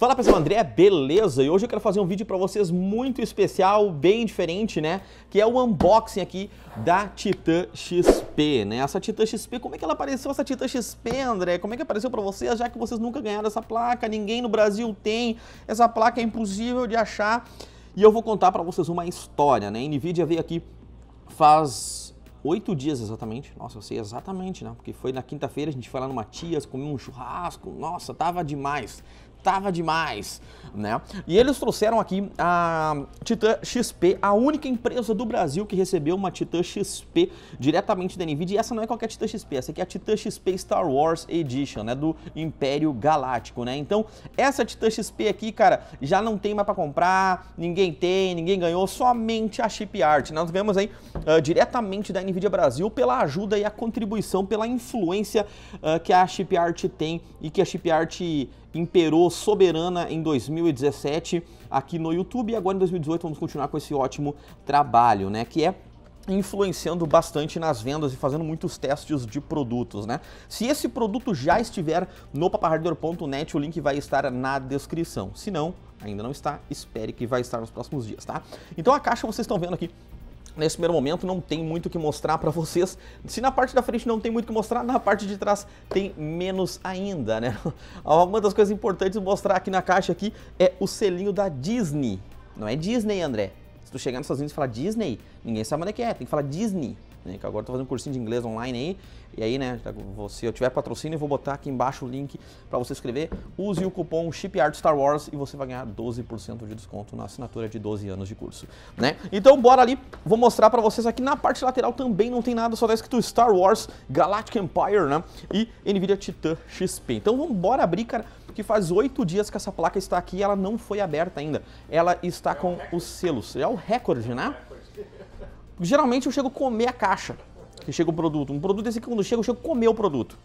Fala pessoal, André, beleza? E hoje eu quero fazer um vídeo para vocês muito especial, bem diferente, né? Que é o unboxing aqui da Titan XP, né? Essa Titan XP, como é que ela apareceu essa Titan XP, André? Como é que apareceu para vocês, já que vocês nunca ganharam essa placa, ninguém no Brasil tem, essa placa é impossível de achar. E eu vou contar para vocês uma história, né? A NVIDIA veio aqui faz oito dias exatamente. Nossa, eu sei exatamente, né? Porque foi na quinta-feira, a gente foi lá no Matias, comeu um churrasco. Nossa, tava demais tava demais, né? E eles trouxeram aqui a Titan XP, a única empresa do Brasil que recebeu uma Titan XP diretamente da Nvidia. E essa não é qualquer Titan XP, essa aqui é a Titan XP Star Wars Edition, né, do Império Galáctico, né? Então, essa Titan XP aqui, cara, já não tem mais para comprar, ninguém tem, ninguém ganhou, somente a Shipyard. Nós vemos aí uh, diretamente da Nvidia Brasil pela ajuda e a contribuição, pela influência uh, que a Shipyard tem e que a Shipyard imperou soberana em 2017 aqui no YouTube e agora em 2018 vamos continuar com esse ótimo trabalho, né? Que é influenciando bastante nas vendas e fazendo muitos testes de produtos, né? Se esse produto já estiver no papahardware.net, o link vai estar na descrição. Se não, ainda não está, espere que vai estar nos próximos dias, tá? Então a caixa vocês estão vendo aqui nesse primeiro momento não tem muito o que mostrar para vocês. Se na parte da frente não tem muito o que mostrar, na parte de trás tem menos ainda, né? Uma das coisas importantes de mostrar aqui na caixa aqui é o selinho da Disney. Não é Disney, André. Se tu chegar nos Estados Unidos e falar Disney, ninguém sabe onde é que é, tem que falar Disney. Né, que agora estou fazendo um cursinho de inglês online aí. E aí, né, se tá eu tiver patrocínio, eu vou botar aqui embaixo o link para você escrever. Use o cupom Shipyard Star Wars e você vai ganhar 12% de desconto na assinatura de 12 anos de curso, né? Então, bora ali. Vou mostrar para vocês aqui na parte lateral também não tem nada, só tá escrito Star Wars Galactic Empire, né? E Nvidia Titan XP. Então, vamos bora abrir, cara, porque faz oito dias que essa placa está aqui e ela não foi aberta ainda. Ela está com os selos. É o recorde, né? geralmente eu chego a comer a caixa que chega o produto. Um produto desse que quando chega, eu chego a comer o produto.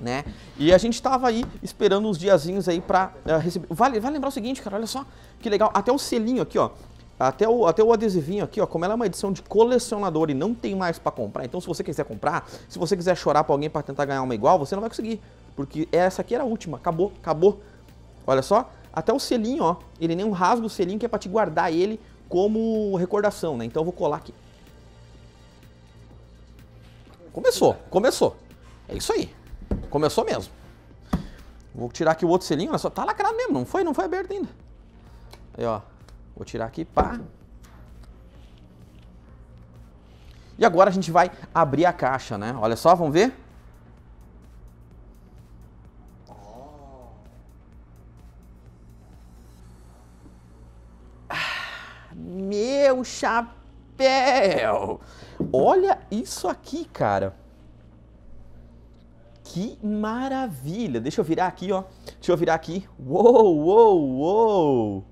Né? E a gente estava aí esperando uns diazinhos aí para uh, eh, receber. Vale, vale lembrar o seguinte, cara, olha só que legal. Até o selinho aqui, ó. Até o, até o adesivinho aqui, ó, como ela é uma edição de colecionador e não tem mais para comprar, então se você quiser comprar, se você quiser chorar para alguém para tentar ganhar uma igual, você não vai conseguir, porque essa aqui era a última, acabou, acabou. Olha só, até o selinho, ó, ele nem um rasgo o selinho que é para te guardar ele como recordação, né? Então eu vou colar aqui. Começou, começou. É isso aí. Começou mesmo. Vou tirar aqui o outro selinho, olha só. Tá lacrado mesmo, não foi, não foi aberto ainda. Aí, ó. Vou tirar aqui, pá. E agora a gente vai abrir a caixa, né? Olha só, vamos ver. Ah, meu chapéu! Olha isso aqui, cara. Que maravilha. Deixa eu virar aqui, ó. Deixa eu virar aqui. Uou, uou, uou.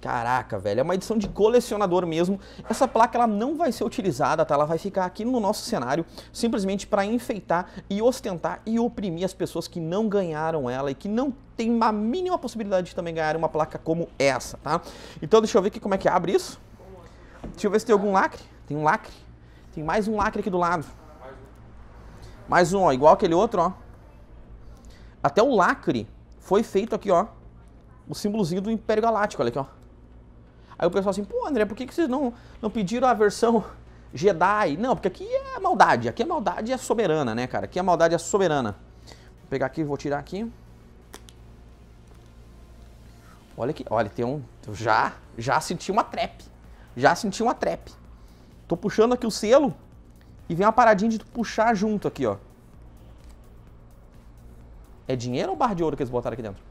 Caraca, velho, é uma edição de colecionador mesmo. Essa placa ela não vai ser utilizada, tá? Ela vai ficar aqui no nosso cenário simplesmente para enfeitar e ostentar e oprimir as pessoas que não ganharam ela e que não tem uma mínima possibilidade de também ganhar uma placa como essa, tá? Então deixa eu ver aqui como é que abre isso. Deixa eu ver se tem algum lacre. Tem um lacre. Tem mais um lacre aqui do lado. Mais um, ó, igual aquele outro, ó. Até o lacre foi feito aqui, ó. O símbolozinho do Império Galáctico, olha aqui, ó. Aí o pessoal assim, pô, André, por que, que vocês não, não pediram a versão Jedi? Não, porque aqui é maldade. Aqui a é maldade é soberana, né, cara? Aqui a é maldade é soberana. Vou pegar aqui, vou tirar aqui. Olha aqui, olha, tem um... Já, já senti uma trap. Já senti uma trap. Tô puxando aqui o selo e vem uma paradinha de tu puxar junto aqui, ó. É dinheiro ou barra de ouro que eles botaram aqui dentro?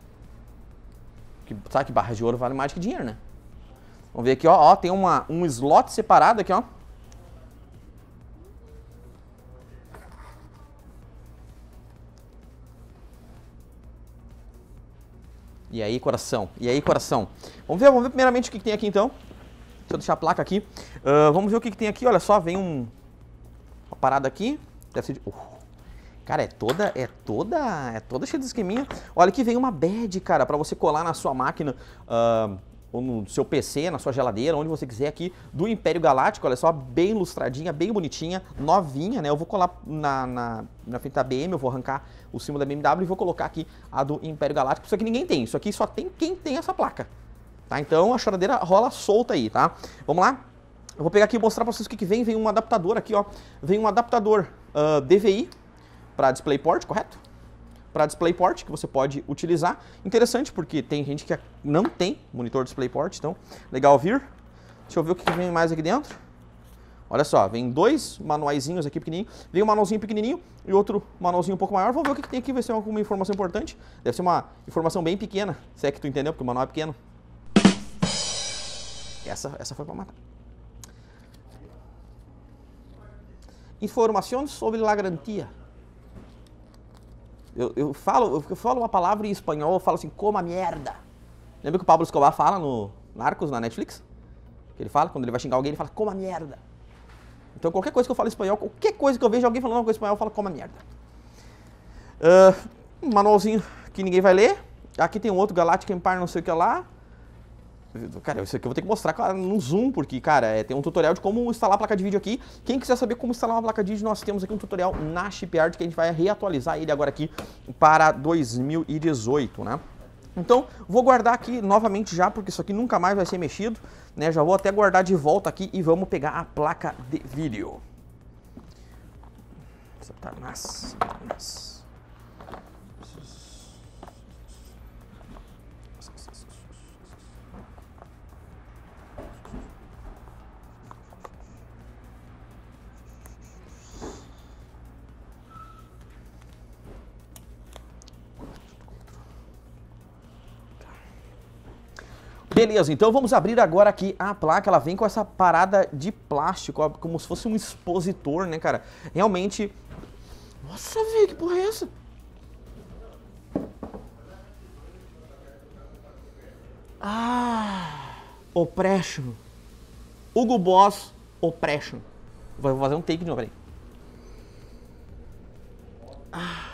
Que, sabe que barra de ouro vale mais que dinheiro, né? Vamos ver aqui, ó. ó tem uma, um slot separado aqui, ó. E aí, coração? E aí, coração? Vamos ver, vamos ver primeiramente o que, que tem aqui então. Deixa eu deixar a placa aqui. Uh, vamos ver o que, que, tem aqui. Olha só, vem um, uma parada aqui. Deve ser de... Uh, cara, é toda, é toda, é toda cheia de esqueminha. Olha aqui, vem uma bed, cara, para você colar na sua máquina... Uh, ou no seu PC, na sua geladeira, onde você quiser aqui, do Império Galáctico, olha só, bem ilustradinha, bem bonitinha, novinha, né? Eu vou colar na, na, na frente da BM, eu vou arrancar o símbolo da BMW e vou colocar aqui a do Império Galáctico. Isso aqui ninguém tem, isso aqui só tem quem tem essa placa tá? Então a choradeira rola solta aí, tá? Vamos lá? Eu vou pegar aqui e mostrar para vocês o que, que, vem. Vem um adaptador aqui, ó. Vem um adaptador uh, ah, DVI para DisplayPort, correto? Para DisplayPort, que você pode utilizar. Interessante, porque tem gente que não tem monitor DisplayPort, então legal vir. Deixa eu ver o que, que vem mais aqui dentro. Olha só, vem dois manuaizinhos aqui pequenininho. Vem um manualzinho pequenininho e outro manualzinho um pouco maior. Vamos ver o que, que tem aqui, vai ser alguma informação importante. Deve ser uma informação bem pequena, se é que tu entendeu, porque o manual é pequeno. Essa, essa foi para matar. Informações sobre la garantia. Eu, eu, falo, eu falo uma palavra em espanhol, eu falo assim, coma merda. Lembra que o Pablo Escobar fala no Narcos, na Netflix? Que ele fala, quando ele vai xingar alguém, ele fala, coma merda. Então qualquer coisa que eu falo em espanhol, qualquer coisa que eu vejo alguém falando uma coisa em espanhol, eu falo, coma merda. Uh, ah, um manualzinho que ninguém vai ler. Aqui tem um outro Galactic Empire, não sei o que lá. Cara, isso aqui eu vou ter que mostrar cara, no Zoom, porque, cara, é, tem um tutorial de como instalar a placa de vídeo aqui. Quem quiser saber como instalar uma placa de vídeo, nós temos aqui um tutorial na Shipyard que a gente vai reatualizar ele agora aqui para 2018, né? Então, vou guardar aqui novamente já, porque isso aqui nunca mais vai ser mexido, né? Já vou até guardar de volta aqui e vamos pegar a placa de vídeo. Satanás, tá satanás. Beleza, então vamos abrir agora aqui a placa. Ela vem com essa parada de plástico, ó, como se fosse um expositor, né, cara? Realmente... Nossa, velho, que porra é essa? Ah... Oppression. Hugo Boss Oppression. Vou fazer um take de novo, peraí. Ah,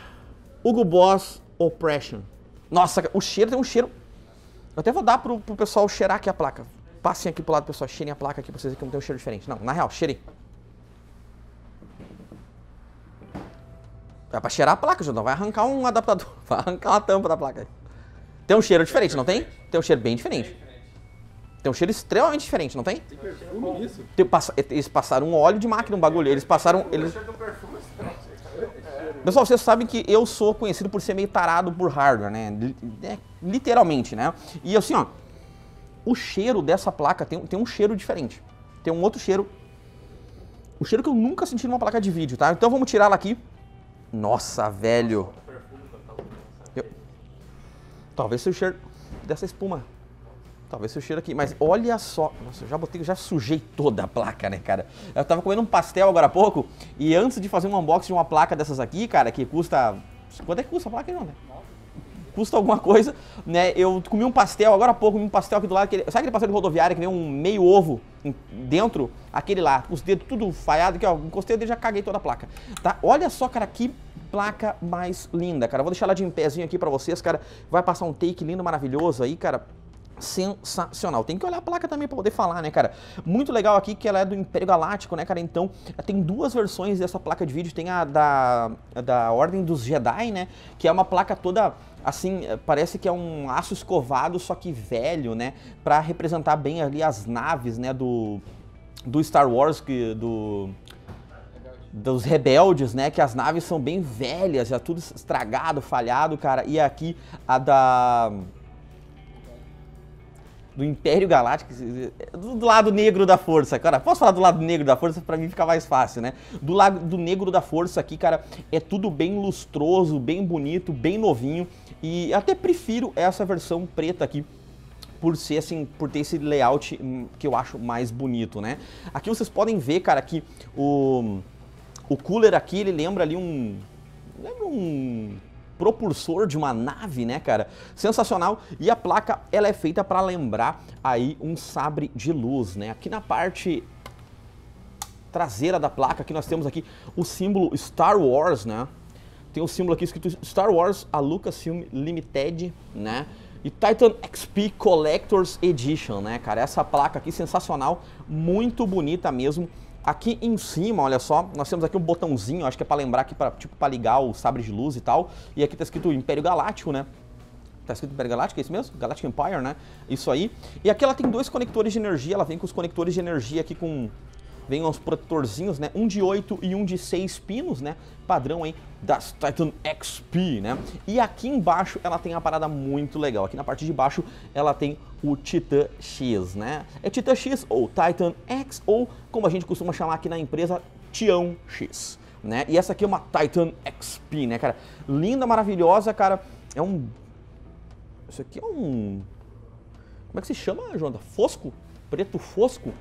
Hugo Boss Oppression. Nossa, o cheiro tem um cheiro eu até vou dar pro, pro pessoal cheirar aqui a placa. Passem aqui pro lado, pessoal. Cheirem a placa aqui pra vocês verem que não tem um cheiro diferente. Não, na real, cheirem. É pra cheirar a placa, Jordão. Vai arrancar um adaptador. Vai arrancar uma tampa da placa. Tem um cheiro diferente, não tem? Tem um cheiro bem diferente. Tem um cheiro extremamente diferente, não tem? Tem perfume nisso? Eles passaram um óleo de máquina, um bagulho. Eles passaram... Eles... Pessoal, vocês sabem que eu sou conhecido por ser meio tarado por hardware, né? né? Literalmente, né? E assim, ó, o cheiro dessa placa tem, tem um cheiro diferente. Tem um outro cheiro. O cheiro que eu nunca senti numa placa de vídeo, tá? Então vamos tirar ela aqui. Nossa, velho. Eu... Talvez seja o cheiro dessa espuma. Talvez eu cheiro aqui, mas olha só. Nossa, eu já botei, eu já sujei toda a placa, né, cara? Eu tava comendo um pastel agora há pouco e antes de fazer um unboxing de uma placa dessas aqui, cara, que custa. Quanto é que custa a placa, João? Né? Custa alguma coisa, né? Eu comi um pastel agora há pouco, comi um pastel aqui do lado. Aquele... Sabe aquele pastel de rodoviária que vem um meio ovo dentro? Aquele lá, com os dedos tudo falhado aqui, ó. Encostei o dedo já caguei toda a placa. Tá? Olha só, cara, que placa mais linda, cara. vou deixar ela de em pezinho aqui pra vocês, cara. Vai passar um take lindo, maravilhoso aí, cara sensacional. Tem que olhar a placa também para poder falar, né, cara? Muito legal aqui que ela é do Império Galáctico, né, cara? Então, tem duas versões dessa placa de vídeo. Tem a da, da Ordem dos Jedi, né? Que é uma placa toda assim, parece que é um aço escovado, só que velho, né? Para representar bem ali as naves, né, do do Star Wars que do dos rebeldes, né? Que as naves são bem velhas, já tudo estragado, falhado, cara. E aqui a da do Império Galáctico, do lado negro da força, cara. Posso falar do lado negro da força para mim ficar mais fácil, né? Do lado do negro da força aqui, cara, é tudo bem lustroso, bem bonito, bem novinho e até prefiro essa versão preta aqui por ser assim, por ter esse layout hum, que eu acho mais bonito, né? Aqui vocês podem ver, cara, que o o cooler aqui, ele lembra ali um lembra um propulsor de uma nave, né, cara? Sensacional. E a placa, ela é feita para lembrar aí um sabre de luz, né? Aqui na parte traseira da placa, aqui nós temos aqui o símbolo Star Wars, né? Tem o símbolo aqui escrito Star Wars, a Lucasfilm Limited, né? E Titan XP Collector's Edition, né, cara? Essa placa aqui sensacional, muito bonita mesmo. Aqui em cima, olha só, nós temos aqui um botãozinho, acho que é para lembrar que para tipo para ligar os sabres de luz e tal. E aqui tá escrito Império Galáctico, né? Tá escrito Império Galáctico, é isso mesmo? Galactic Empire, né? Isso aí. E aqui ela tem dois conectores de energia, ela vem com os conectores de energia aqui com vem os protetorzinhos, né? Um de 8 e um de 6 pinos, né? Padrão aí das Titan XP, né? E aqui embaixo ela tem uma parada muito legal. Aqui na parte de baixo ela tem o Titan X, né? É Titan X ou Titan X ou como a gente costuma chamar aqui na empresa, Tião X. Né? E essa aqui é uma Titan XP, né, cara? Linda, maravilhosa, cara. É um... Isso aqui é um... Como é que se chama, Jonathan? Fosco? Preto fosco?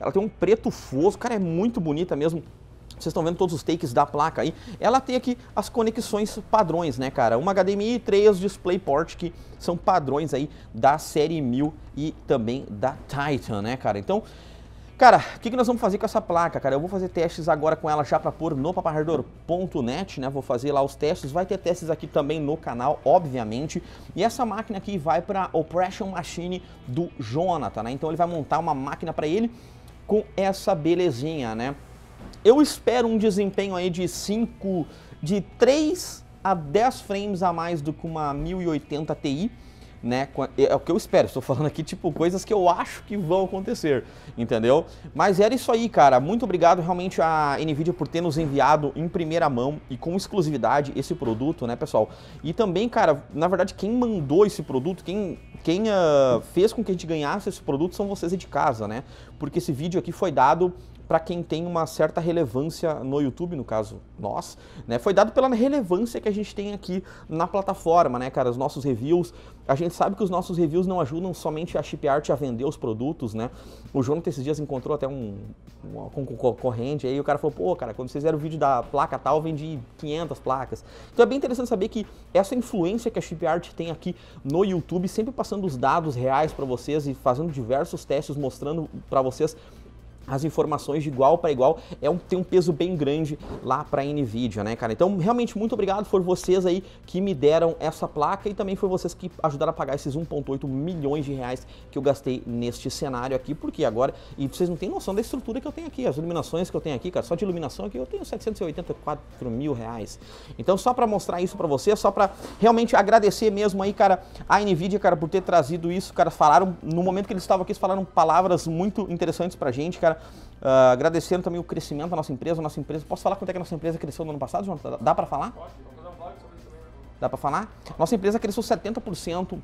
Ela tem um preto foso, cara, é muito bonita mesmo. Vocês estão vendo todos os takes da placa aí. Ela tem aqui as conexões padrões, né, cara? Uma HDMI e três DisplayPort que são padrões aí da série 1000 e também da Titan, né, cara? Então, Cara, o que, que nós vamos fazer com essa placa, cara? Eu vou fazer testes agora com ela já para pôr no papahardor.net, né? Vou fazer lá os testes, vai ter testes aqui também no canal, obviamente. E essa máquina aqui vai para Operation Machine do Jonathan, né? Então ele vai montar uma máquina para ele com essa belezinha, né? Eu espero um desempenho aí de 5, de 3 a 10 frames a mais do que uma 1080 Ti, né? É o que eu espero, estou falando aqui, tipo, coisas que eu acho que vão acontecer, entendeu? Mas era isso aí, cara. Muito obrigado realmente a NVIDIA por ter nos enviado em primeira mão e com exclusividade esse produto, né, pessoal? E também, cara, na verdade, quem mandou esse produto, quem, quem uh, fez com que a gente ganhasse esse produto são vocês de casa, né? Porque esse vídeo aqui foi dado para quem tem uma certa relevância no YouTube, no caso nós, né? Foi dado pela relevância que a gente tem aqui na plataforma, né, cara? Os nossos reviews, a gente sabe que os nossos reviews não ajudam somente a Chipart a vender os produtos, né? O João esses dias encontrou até um, um concorrente aí, o cara falou, pô, cara, quando vocês fizeram o vídeo da placa tal, vendi 500 placas. Então é bem interessante saber que essa influência que a Chipart tem aqui no YouTube, sempre passando os dados reais para vocês e fazendo diversos testes, mostrando para vocês as informações de igual para igual é um, tem um peso bem grande lá para a Nvidia, né, cara? Então, realmente, muito obrigado. Foram vocês aí que me deram essa placa e também foram vocês que ajudaram a pagar esses 1,8 milhões de reais que eu gastei neste cenário aqui, porque agora, e vocês não têm noção da estrutura que eu tenho aqui, as iluminações que eu tenho aqui, cara, só de iluminação aqui eu tenho 784 mil reais. Então, só para mostrar isso para vocês, só para realmente agradecer mesmo aí, cara, a Nvidia, cara, por ter trazido isso, cara, falaram, no momento que eles estavam aqui, eles falaram palavras muito interessantes para gente, cara, Uh, agradecendo também o crescimento da nossa empresa, nossa empresa. Posso falar quanto é que a nossa empresa cresceu no ano passado, João? Dá, para falar? Pode, vamos fazer um blog sobre isso também. Né? Dá para falar? Nossa empresa cresceu 70%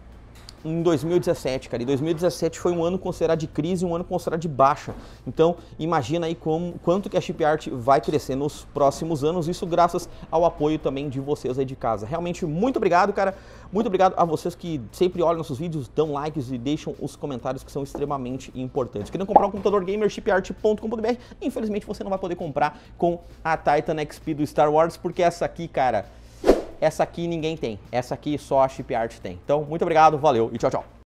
em 2017, cara. E 2017 foi um ano considerado de crise, um ano considerado de baixa. Então, imagina aí como, quanto que a Shipyard vai crescer nos próximos anos, isso graças ao apoio também de vocês aí de casa. Realmente, muito obrigado, cara. Muito obrigado a vocês que sempre olham nossos vídeos, dão likes e deixam os comentários que são extremamente importantes. Querendo comprar um computador gamer, shipyard.com.br, infelizmente você não vai poder comprar com a Titan XP do Star Wars, porque essa aqui, cara... Essa aqui ninguém tem. Essa aqui só a Chip Art tem. Então, muito obrigado, valeu e tchau, tchau.